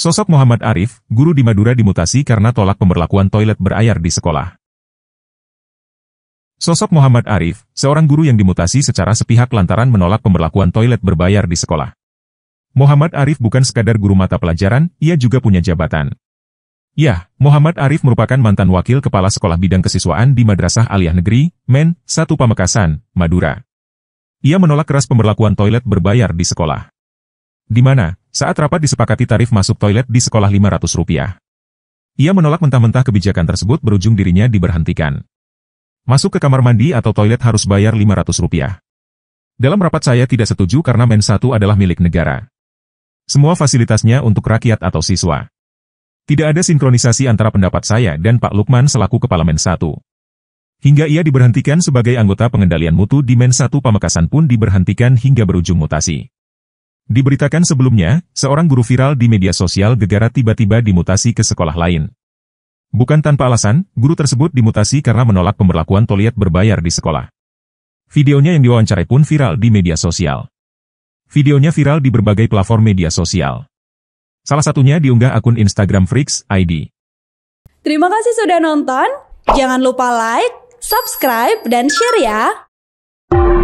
Sosok Muhammad Arif, guru di Madura dimutasi karena tolak pemberlakuan toilet berayar di sekolah. Sosok Muhammad Arif, seorang guru yang dimutasi secara sepihak lantaran menolak pemberlakuan toilet berbayar di sekolah. Muhammad Arif bukan sekadar guru mata pelajaran, ia juga punya jabatan. Ya, Muhammad Arif merupakan mantan wakil kepala sekolah bidang kesiswaan di Madrasah Aliyah Negeri, MEN, 1 Pamekasan, Madura. Ia menolak keras pemberlakuan toilet berbayar di sekolah. Di mana, saat rapat disepakati tarif masuk toilet di sekolah Rp500. Ia menolak mentah-mentah kebijakan tersebut berujung dirinya diberhentikan. Masuk ke kamar mandi atau toilet harus bayar Rp500. Dalam rapat saya tidak setuju karena men satu adalah milik negara. Semua fasilitasnya untuk rakyat atau siswa. Tidak ada sinkronisasi antara pendapat saya dan Pak Lukman selaku Kepala Men 1. Hingga ia diberhentikan sebagai anggota pengendalian mutu di Men 1 Pamekasan pun diberhentikan hingga berujung mutasi. Diberitakan sebelumnya, seorang guru viral di media sosial gegara tiba-tiba dimutasi ke sekolah lain. Bukan tanpa alasan, guru tersebut dimutasi karena menolak pemberlakuan toilet berbayar di sekolah. Videonya yang diwawancarai pun viral di media sosial. Videonya viral di berbagai platform media sosial. Salah satunya diunggah akun Instagram Freaks ID. Terima kasih sudah nonton. Jangan lupa like, subscribe, dan share ya!